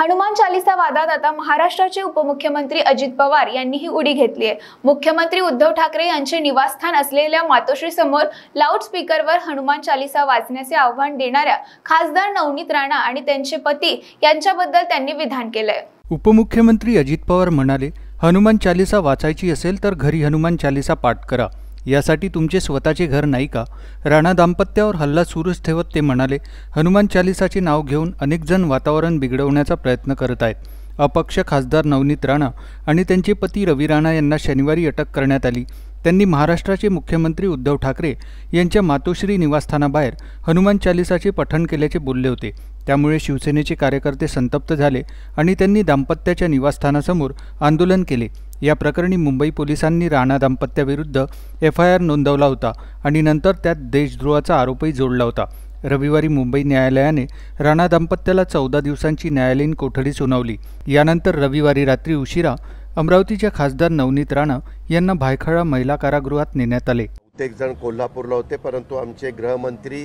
हनुमान चालिसा वादात आता महाराष्ट्राचे उपमुख्यमंत्री अजित पवार यांनीही उडी घेतली आहे मुख्यमंत्री उद्धव ठाकरे यांचे निवासस्थान असलेल्या मातोश्री समोर लाऊडस्पीकरवर हनुमान चालिसा वाचण्याचे आव्हान देणाऱ्या खासदार नवनीत राणा आणि त्यांचे पती यांच्याबद्दल त्यांनी विधान केलंय उपमुख्यमंत्री अजित पवार म्हणाले हनुमान चालिसा वाचायची असेल तर घरी हनुमान चालिसा पाठ करा यासाठी तुमचे स्वतःचे घर नाही का राणा दाम्पत्यावर हल्ला सुरूच ठेवत ते म्हणाले हनुमान चालिसाचे नाव घेऊन अनेकजण वातावरण बिघडवण्याचा प्रयत्न करत आहेत अपक्ष खासदार नवनीत राणा आणि त्यांचे पती रवी राणा यांना शनिवारी अटक करण्यात आली त्यांनी महाराष्ट्राचे मुख्यमंत्री उद्धव ठाकरे यांच्या मातोश्री निवासस्थानाबाहेर हनुमान चालिसाचे पठण केल्याचे बोलले होते त्यामुळे शिवसेनेचे कार्यकर्ते संतप्त झाले आणि त्यांनी दाम्पत्याच्या निवासस्थानासमोर आंदोलन केले या प्रकरणी मुंबई पोलिसांनी राणा दाम्पत्याविरुद्ध एफ आय आर नोंदवला होता आणि नंतर त्यात देशद्रोहाचा आरोपही जोडला होता रविवारी मुंबई न्यायालयाने राणा दाम्पत्याला चौदा दिवसांची न्यायालयीन कोठडी सुनावली यानंतर रविवारी रात्री उशिरा अमरावतीच्या खासदार नवनीत राणा यांना भायखळा महिला कारागृहात नेण्यात आले प्रत्येकजण जण कोल्हापूरला होते परंतु आमचे गृहमंत्री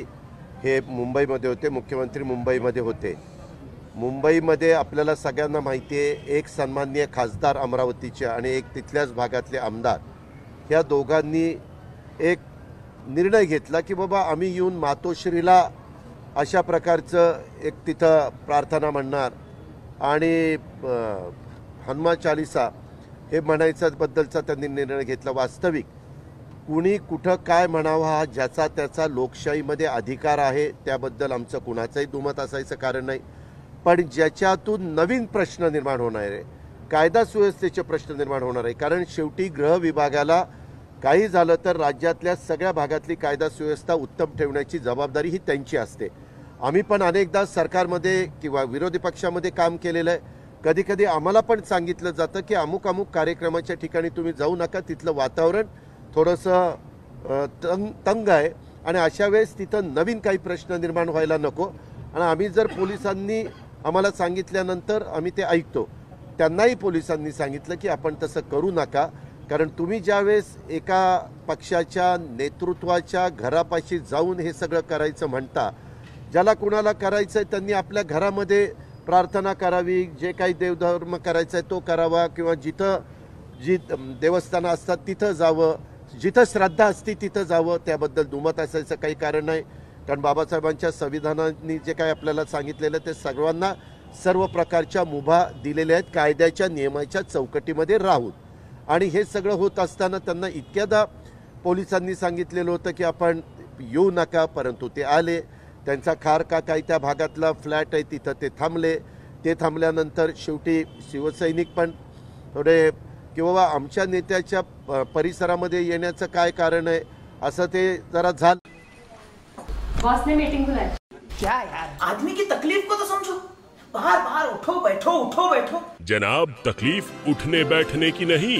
हे मुंबईमध्ये होते मुख्यमंत्री मुंबईमध्ये होते मुंबईमध्ये आपल्याला सगळ्यांना माहिती आहे एक सन्माननीय खासदार अमरावतीचे आणि एक तिथल्याच भागातले आमदार ह्या दोघांनी एक निर्णय घेतला की बाबा आम्ही येऊन मातोश्रीला अशा प्रकारचं एक तिथं प्रार्थना म्हणणार आणि हनुमान चालिसा हे म्हणायच्याबद्दलचा त्यांनी निर्णय घेतला वास्तविक कुणी कुठं काय म्हणावं हा ज्याचा त्याचा लोकशाहीमध्ये अधिकार आहे त्याबद्दल आमचं कुणाचंही दुमत असायचं कारण नाही पण ज्याच्यातून नवीन प्रश्न निर्माण होणार आहे कायदा सुव्यवस्थेचे प्रश्न निर्माण होणार आहे कारण शेवटी गृह विभागाला काही झालं तर राज्यातल्या सगळ्या भागातली कायदा सुव्यवस्था उत्तम ठेवण्याची जबाबदारी ही त्यांची असते आम्ही पण अनेकदा सरकारमध्ये किंवा विरोधी पक्षामध्ये काम केलेलं आहे कधी कधी आम्हाला पण सांगितलं जातं की अमुक अमुक कार्यक्रमाच्या ठिकाणी तुम्ही जाऊ नका तिथलं वातावरण थोडंसं तंग तंग आहे आणि अशा वेळेस तिथं नवीन काही प्रश्न निर्माण व्हायला नको आणि आम्ही जर पोलिसांनी आम्हाला सांगितल्यानंतर आम्ही ते ऐकतो त्यांनाही पोलिसांनी सांगितलं की आपण तसं करू नका कारण तुम्ही ज्यावेळेस एका पक्षाच्या नेतृत्वाच्या घरापाशी जाऊन हे सगळं करायचं म्हणता ज्याला कुणाला करायचं आहे त्यांनी आपल्या घरामध्ये प्रार्थना करावी जे काही देवधर्म करायचा आहे तो करावा किंवा जिथं जी देवस्थानं असतात तिथं जावं जिथं श्रद्धा असते तिथं जावं त्याबद्दल दुमत असायचं काही कारण नाही कारण बाबासाहेबांच्या संविधानांनी जे काही आपल्याला सांगितलेलं ते सर्वांना सर्व प्रकारच्या मुभा दिलेल्या आहेत कायद्याच्या नियमाच्या चौकटीमध्ये राहून आणि हे सगळं होत असताना त्यांना इतक्यादा पोलिसांनी सांगितलेलं होतं की आपण येऊ नका परंतु ते आले त्यांचा खार का काही त्या भागातला फ्लॅट आहे तिथं ते थांबले ते थांबल्यानंतर शेवटी शिवसैनिक पण थोडे की बाबा आमच्या नेत्याच्या परिसरामध्ये येण्याचं काय कारण आहे असं ते जरा झालं आदमी की तकलीफ को तो समझो बाहर उठो बैठो उठो बैठो जनाब तकलीफ उठने बैठने की नहीं